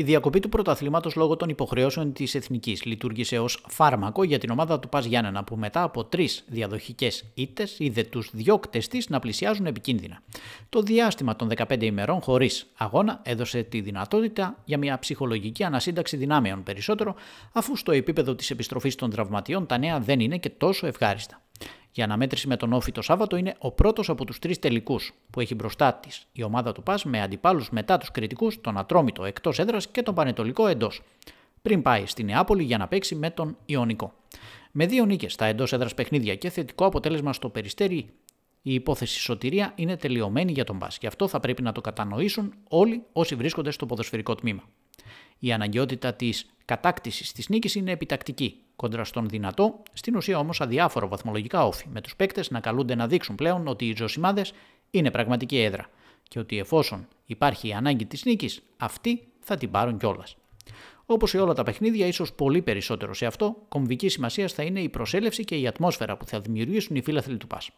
Η διακοπή του πρωταθλήματος λόγω των υποχρεώσεων της Εθνικής λειτουργήσε ως φάρμακο για την ομάδα του Πας Γιάννενα, που μετά από τρεις διαδοχικές ήττες είδε τους διώκτε της να πλησιάζουν επικίνδυνα. Το διάστημα των 15 ημερών χωρίς αγώνα έδωσε τη δυνατότητα για μια ψυχολογική ανασύνταξη δυνάμεων περισσότερο, αφού στο επίπεδο της επιστροφής των τραυματιών τα νέα δεν είναι και τόσο ευχάριστα. Η αναμέτρηση με τον Όφη το Σάββατο είναι ο πρώτος από τους τρεις τελικούς που έχει μπροστά της η ομάδα του ΠΑΣ με αντιπάλους μετά τους κριτικούς, τον Ατρόμητο εκτός έδρας και τον Πανετολικό εντός, πριν πάει στη Νεάπολη για να παίξει με τον Ιωνικό. Με δύο νίκες στα εντός έδρας παιχνίδια και θετικό αποτέλεσμα στο περιστέρι, η υπόθεση σωτηρία είναι τελειωμένη για τον ΠΑΣ και αυτό θα πρέπει να το κατανοήσουν όλοι όσοι βρίσκονται στο ποδοσφαιρικό τμήμα. Η αναγκαιότητα της κατάκτησης της νίκης είναι επιτακτική, κόντρα στον δυνατό, στην ουσία όμως αδιάφορο βαθμολογικά όφη, με τους παίκτες να καλούνται να δείξουν πλέον ότι οι ζωσιμάδε είναι πραγματική έδρα και ότι εφόσον υπάρχει η ανάγκη της νίκης, αυτοί θα την πάρουν κιόλας. Όπως σε όλα τα παιχνίδια, ίσως πολύ περισσότερο σε αυτό, κομβική σημασία θα είναι η προσέλευση και η ατμόσφαιρα που θα δημιουργήσουν οι φίλαθλοι του ΠΑΣ.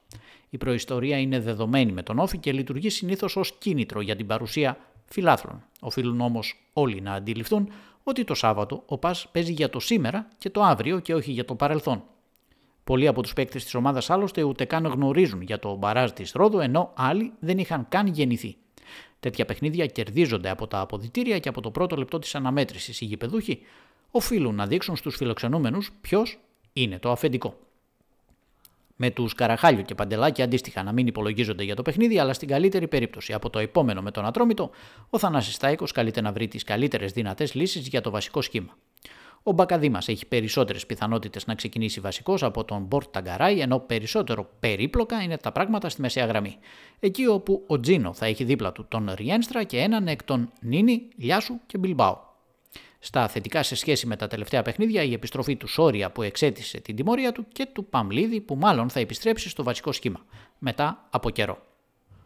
Η προϊστορία είναι δεδομένη με τον Όφη και λειτουργεί συνήθως ως κίνητρο για την παρουσία φιλάθλων. Οφείλουν όμως όλοι να αντιληφθούν ότι το Σάββατο ο Πας παίζει για το σήμερα και το αύριο και όχι για το παρελθόν. Πολλοί από τους παίκτες της ομάδας άλλωστε ούτε καν γνωρίζουν για το μπαράζ της Ρόδου, ενώ άλλοι δεν είχαν καν γεννηθεί. Τέτοια παιχνίδια κερδίζονται από τα αποδητήρια και από το πρώτο λεπτό της αναμέτρησης. Οι γηπεδούχοι οφείλουν να δείξουν στους φιλοξενούμενους ποιος είναι το αφεντικό με τους καραχάλιο και Παντελάκη αντίστοιχα να μην υπολογίζονται για το παιχνίδι, αλλά στην καλύτερη περίπτωση από το επόμενο με τον Ατρόμητο, ο Θανάσης Στάικος καλείται να βρει τις καλύτερες δυνατές λύσεις για το βασικό σχήμα. Ο μα έχει περισσότερες πιθανότητες να ξεκινήσει βασικός από τον Μπορτ Ταγκαράι, ενώ περισσότερο περίπλοκα είναι τα πράγματα στη μεσαία γραμμή. Εκεί όπου ο Τζίνο θα έχει δίπλα του τον Ριένστρα και έναν εκ των Νίνι, Λιάσου και Μπιλμπάου. Στα θετικά σε σχέση με τα τελευταία παιχνίδια, η επιστροφή του Σόρια που εξέτησε την τιμωρία του και του Παμλίδη που μάλλον θα επιστρέψει στο βασικό σχήμα μετά από καιρό.